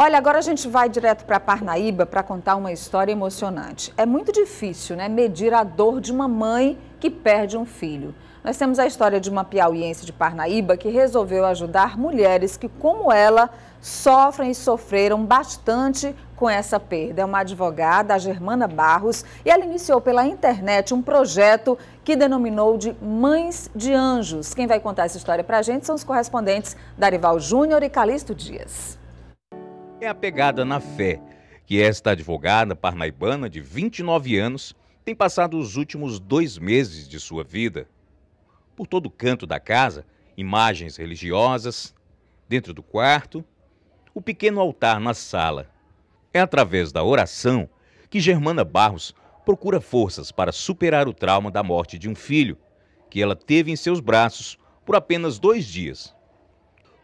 Olha, agora a gente vai direto para Parnaíba para contar uma história emocionante. É muito difícil, né, medir a dor de uma mãe que perde um filho. Nós temos a história de uma piauiense de Parnaíba que resolveu ajudar mulheres que, como ela, sofrem e sofreram bastante com essa perda. É uma advogada, a Germana Barros, e ela iniciou pela internet um projeto que denominou de Mães de Anjos. Quem vai contar essa história para a gente são os correspondentes Darival Júnior e Calixto Dias é apegada na fé, que esta advogada parnaibana de 29 anos tem passado os últimos dois meses de sua vida. Por todo canto da casa, imagens religiosas, dentro do quarto, o pequeno altar na sala. É através da oração que Germana Barros procura forças para superar o trauma da morte de um filho que ela teve em seus braços por apenas dois dias.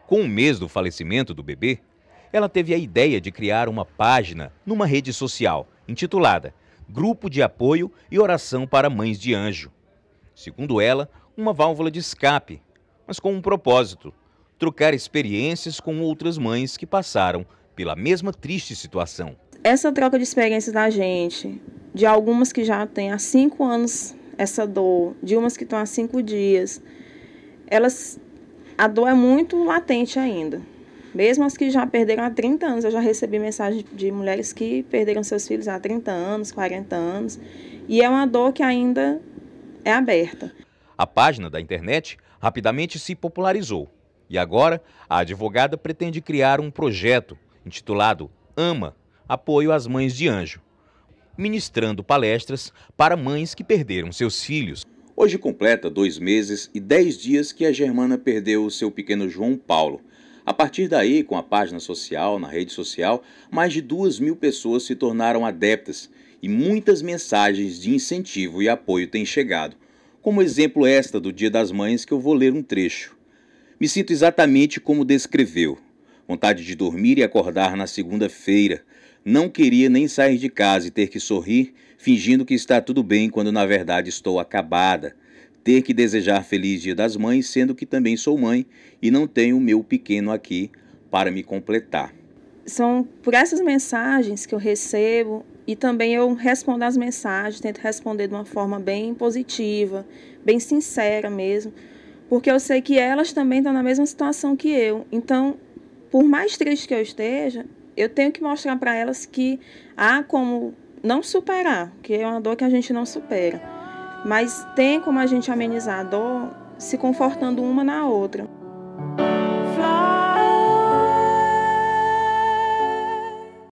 Com um mês do falecimento do bebê, ela teve a ideia de criar uma página numa rede social intitulada Grupo de Apoio e Oração para Mães de Anjo. Segundo ela, uma válvula de escape, mas com um propósito: trocar experiências com outras mães que passaram pela mesma triste situação. Essa troca de experiências da gente, de algumas que já têm há cinco anos essa dor, de umas que estão há cinco dias, elas, a dor é muito latente ainda mesmo as que já perderam há 30 anos, eu já recebi mensagem de mulheres que perderam seus filhos há 30 anos, 40 anos, e é uma dor que ainda é aberta. A página da internet rapidamente se popularizou e agora a advogada pretende criar um projeto intitulado AMA Apoio às Mães de Anjo ministrando palestras para mães que perderam seus filhos. Hoje completa dois meses e dez dias que a Germana perdeu o seu pequeno João Paulo. A partir daí, com a página social, na rede social, mais de duas mil pessoas se tornaram adeptas e muitas mensagens de incentivo e apoio têm chegado. Como exemplo esta do Dia das Mães que eu vou ler um trecho. Me sinto exatamente como descreveu. Vontade de dormir e acordar na segunda-feira. Não queria nem sair de casa e ter que sorrir, fingindo que está tudo bem quando na verdade estou acabada ter que desejar feliz Dia das Mães, sendo que também sou mãe e não tenho o meu pequeno aqui para me completar. São por essas mensagens que eu recebo e também eu respondo as mensagens, tento responder de uma forma bem positiva, bem sincera mesmo, porque eu sei que elas também estão na mesma situação que eu. Então, por mais triste que eu esteja, eu tenho que mostrar para elas que há como não superar, que é uma dor que a gente não supera mas tem como a gente amenizar a dor se confortando uma na outra.